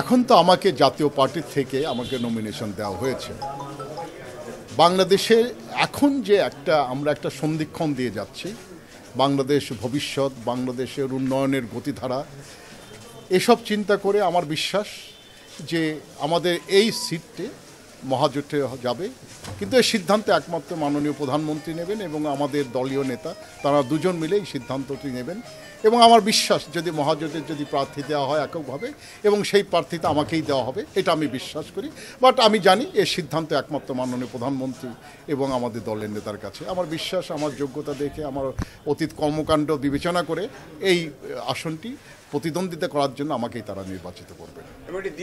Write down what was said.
এখন তো আমাকে জাতীয় পার্টির থেকে আমাকে নমিনেশন দেওয়া হয়েছে বাংলাদেশে এখন যে একটা আমরা একটা সন্ধিক্ষণ দিয়ে যাচ্ছি বাংলাদেশ ভবিষ্যৎ বাংলাদেশের উন্নয়নের গতিধারা এসব চিন্তা করে আমার বিশ্বাস যে আমাদের এই সিটটি মহাজোটে যাবে কিন্তু এই সিদ্ধান্ত একমাত্র মাননীয় প্রধানমন্ত্রী নেবেন এবং আমাদের দলীয় নেতা তারা দুজন মিলে এই সিদ্ধান্তটি নেবেন এবং আমার বিশ্বাস যদি মহাজোটের যদি প্রার্থী দেওয়া হয় এককভাবে এবং সেই প্রার্থীটা আমাকেই দেওয়া হবে এটা আমি বিশ্বাস করি বাট আমি জানি এর সিদ্ধান্ত একমাত্র মাননীয় প্রধানমন্ত্রী এবং আমাদের দলের নেতার কাছে আমার বিশ্বাস আমার যোগ্যতা দেখে আমার অতীত কর্মকাণ্ড বিবেচনা করে এই আসনটি প্রতিদ্বন্দ্বিতা করার জন্য আমাকেই তারা নির্বাচিত করবেন